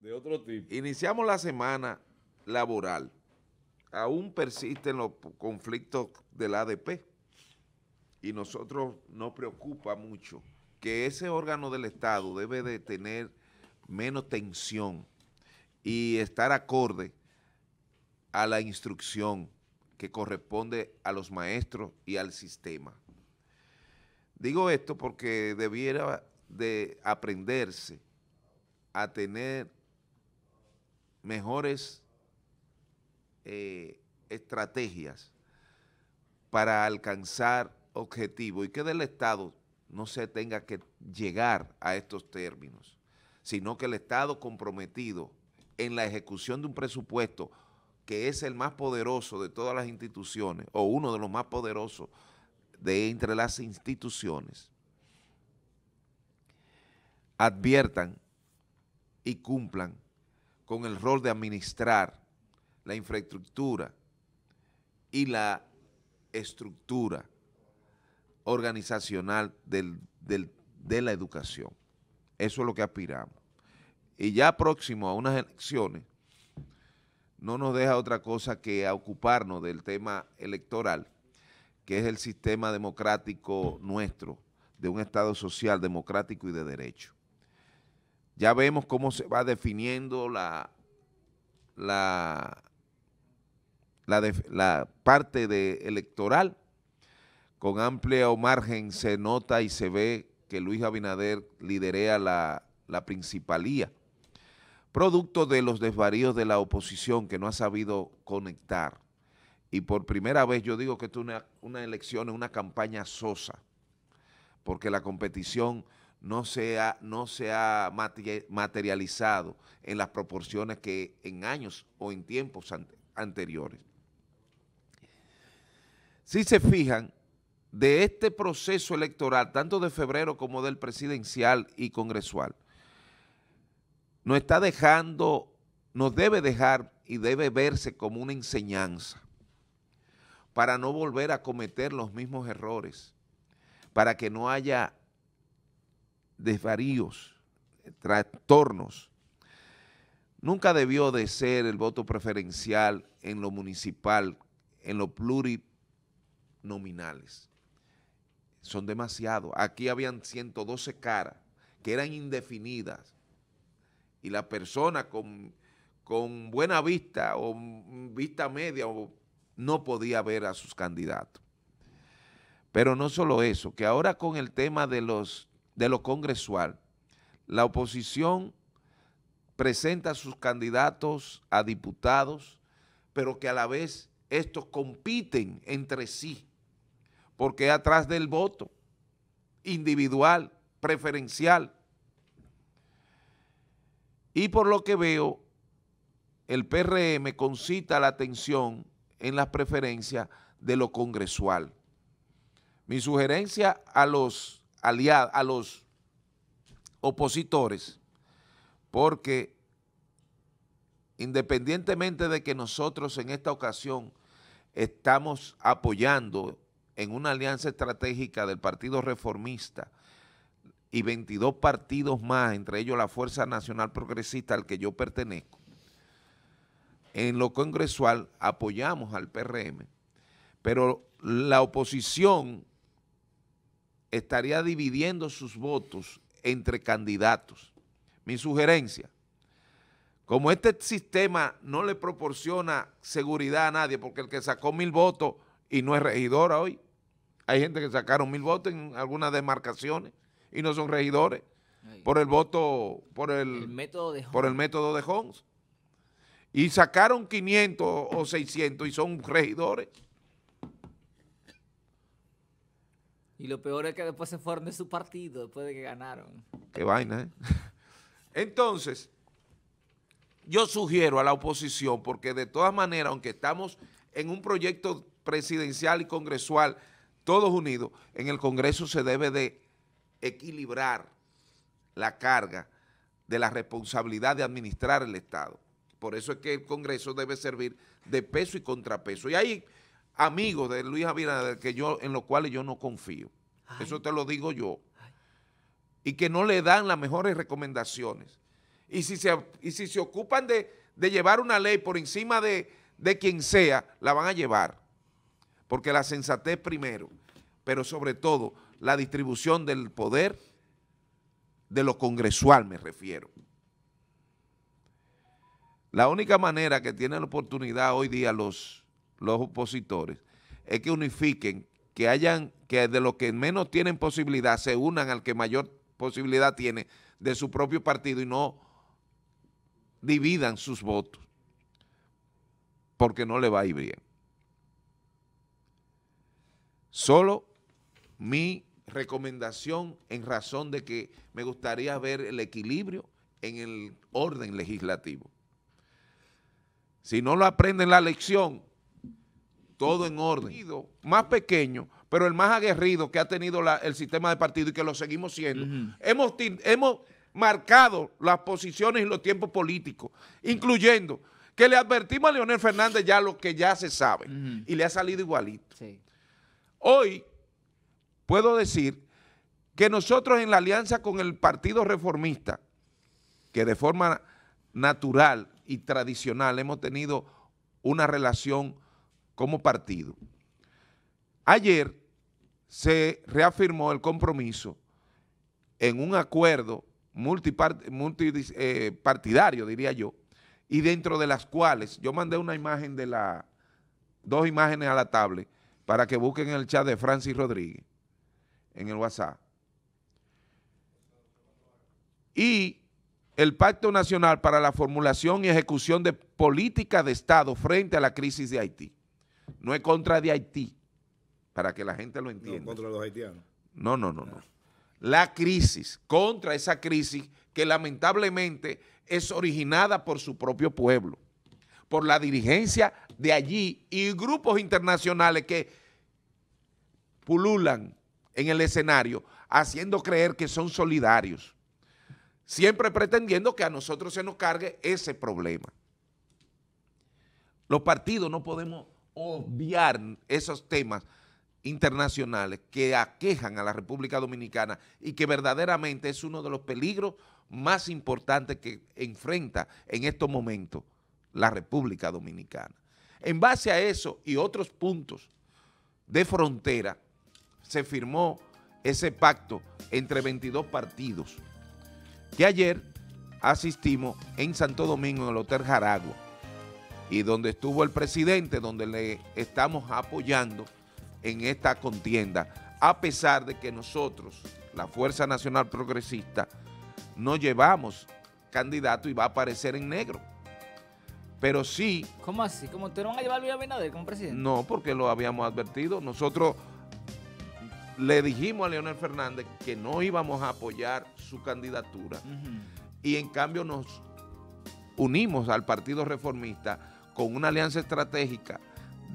De otro tipo. Iniciamos la semana laboral. Aún persisten los conflictos del ADP. Y nosotros nos preocupa mucho que ese órgano del Estado debe de tener menos tensión y estar acorde a la instrucción que corresponde a los maestros y al sistema. Digo esto porque debiera de aprenderse a tener mejores eh, estrategias para alcanzar objetivos y que del Estado no se tenga que llegar a estos términos, sino que el Estado comprometido en la ejecución de un presupuesto que es el más poderoso de todas las instituciones o uno de los más poderosos de entre las instituciones, adviertan y cumplan con el rol de administrar la infraestructura y la estructura organizacional de la educación. Eso es lo que aspiramos. Y ya próximo a unas elecciones, no nos deja otra cosa que ocuparnos del tema electoral, que es el sistema democrático nuestro, de un Estado social, democrático y de derecho. Ya vemos cómo se va definiendo la, la, parte de electoral. Con amplio margen se nota y se ve que Luis Abinader liderea la, principalía, producto de los desvaríos de la oposición que no ha sabido conectar. Y por primera vez yo digo que esto es una, elección, elección, una campaña sosa, porque la competición no se ha, no materializado en las proporciones que en años o en tiempos anteriores. Si se fijan, de este proceso electoral, tanto de febrero como del presidencial y congresual, nos está dejando, nos debe dejar y debe verse como una enseñanza para no volver a cometer los mismos errores, para que no haya desvaríos, trastornos. Nunca debió de ser el voto preferencial en lo municipal, en lo plurinominales. Son demasiados. Aquí habían 112 caras que eran indefinidas y la persona con, buena vista o vista media no podía ver a sus candidatos. Pero no solo eso, que ahora con el tema de los de lo congresual, la oposición presenta sus candidatos a diputados, pero que a la vez estos compiten entre sí, porque atrás del voto individual, preferencial. Y por lo que veo, el PRM concita la atención en las preferencias de lo congresual. Mi sugerencia a los a los opositores, porque independientemente de que nosotros en esta ocasión estamos apoyando en una alianza estratégica del Partido Reformista y 22 partidos más, entre ellos la Fuerza Nacional Progresista al que yo pertenezco, en lo congresual apoyamos al PRM, pero la oposición estaría dividiendo sus votos entre candidatos. Mi sugerencia, como este sistema no le proporciona seguridad a nadie, porque el que sacó mil votos y no es regidora hoy, hay gente que sacaron mil votos en algunas demarcaciones y no son regidores por el voto, por el, método de por el método de Y sacaron 500 o 600 y son regidores. Y lo peor es que después se fueron de su partido, después de que ganaron. Qué vaina, ¿eh? Entonces, yo sugiero a la oposición, porque de todas maneras, aunque estamos en un proyecto presidencial y congresual, todos unidos, en el Congreso se debe de equilibrar la carga de la responsabilidad de administrar el Estado. Por eso es que el Congreso debe servir de peso y contrapeso. Y ahí amigos de Luis Abinader que yo, en los cuales yo no confío. Eso te lo digo yo. Y que no le dan las mejores recomendaciones. Y si se, y si se ocupan de, llevar una ley por encima de, de quien sea, la van a llevar. Porque la sensatez primero, pero sobre todo la distribución del poder de lo congresual me refiero. La única manera que tienen la oportunidad hoy día los los opositores, es que unifiquen, que hayan, que de los que menos tienen posibilidad se unan al que mayor posibilidad tiene de su propio partido y no dividan sus votos, porque no le va a ir bien. Solo mi recomendación en razón de que me gustaría ver el equilibrio en el orden legislativo. Si no lo aprenden la lección, todo en orden. Más pequeño, pero el más aguerrido que ha tenido el sistema de partido y que lo seguimos siendo. hemos, hemos marcado las posiciones y los tiempos políticos, incluyendo que le advertimos a Leonel Fernández ya lo que ya se sabe y le ha salido igualito. Hoy puedo decir que nosotros en la alianza con el Partido Reformista, que de forma natural y tradicional hemos tenido una relación como partido. Ayer se reafirmó el compromiso en un acuerdo multipartidario, eh, diría yo, y dentro de las cuales yo mandé una imagen de la, dos imágenes a la tablet para que busquen en el chat de Francis Rodríguez, en el WhatsApp. Y el Pacto Nacional para la Formulación y Ejecución de Política de Estado frente a la crisis de Haití. No es contra de Haití, para que la gente lo entienda. No, los haitianos. No, no, no, no. Ah. La crisis, contra esa crisis que lamentablemente es originada por su propio pueblo, por la dirigencia de allí y grupos internacionales que pululan en el escenario haciendo creer que son solidarios, siempre pretendiendo que a nosotros se nos cargue ese problema. Los partidos no podemos obviar esos temas internacionales que aquejan a la República Dominicana y que verdaderamente es uno de los peligros más importantes que enfrenta en estos momentos la República Dominicana. En base a eso y otros puntos de frontera, se firmó ese pacto entre 22 partidos que ayer asistimos en Santo Domingo, en el Hotel Jaragua y donde estuvo el presidente, donde le estamos apoyando en esta contienda, a pesar de que nosotros, la Fuerza Nacional Progresista, no llevamos candidato y va a aparecer en negro. Pero sí... ¿Cómo así? ¿Cómo ustedes van a llevar a Luis Abinader como presidente? No, porque lo habíamos advertido. Nosotros le dijimos a Leonel Fernández que no íbamos a apoyar su candidatura y en cambio nos unimos al Partido Reformista con una alianza estratégica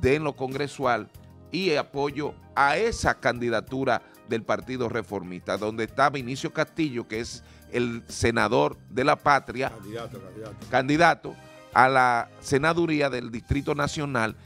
de en lo congresual y apoyo a esa candidatura del Partido Reformista, donde está Vinicio Castillo, que es el senador de la patria, candidato a la senaduría del Distrito Nacional,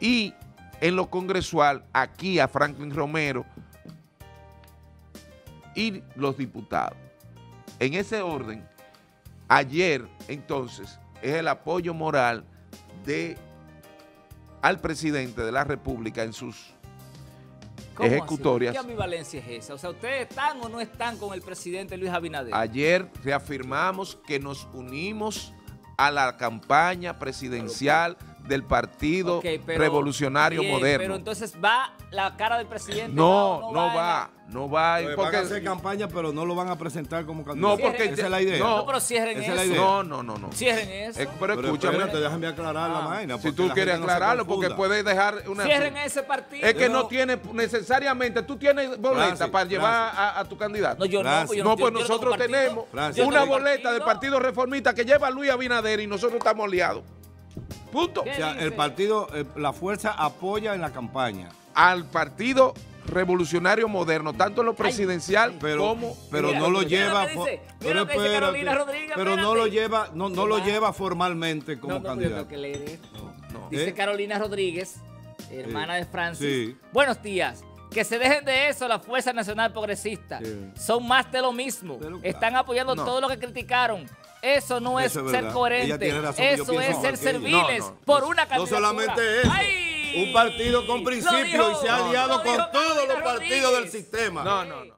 y en lo congresual, aquí a Franklin Romero y los diputados. En ese orden, ayer entonces es el apoyo moral al presidente de la República en sus ejecutorias. ¿Qué ambivalencia es esa? O sea, ¿ustedes están o no están con el presidente Luis Abinader? Ayer reafirmamos que nos unimos a la campaña presidencial del Partido Revolucionario Moderno. Pero entonces va la cara del presidente. no, no va. No va a porque... Van a hacer campaña, pero no lo van a presentar como candidato. No, porque esa es la idea. No, pero cierren eso. Es la idea. No, no, no, no. Cierren eso. Eh, pero, pero escúchame, déjame aclarar la ah. vaina. Si tú quieres aclararlo, porque puedes dejar una. Cierren ese partido. Es que no, tiene necesariamente. Tú tienes boleta para llevar a, tu candidato. No, yo no. Pues yo no, pues nosotros tenemos una boleta del Partido Reformista que lleva a Luis Abinader y nosotros estamos liados. Punto. O sea, el partido, eh, la fuerza apoya en la campaña. Al partido revolucionario moderno, tanto en lo presidencial pero, como pero no lo lleva pero, no lo lleva no, no lo lleva formalmente como candidato. dice ¿Eh? Carolina Rodríguez, hermana de Francis. Buenos días. Que se dejen de eso la Fuerza Nacional Progresista. Son más de lo mismo. Están apoyando todo lo que criticaron. Eso no es, ser coherente. eso es ser serviles por una candidatura. No solamente eso. Un partido con principio y se ha aliado con todos los partidos del sistema. No, no,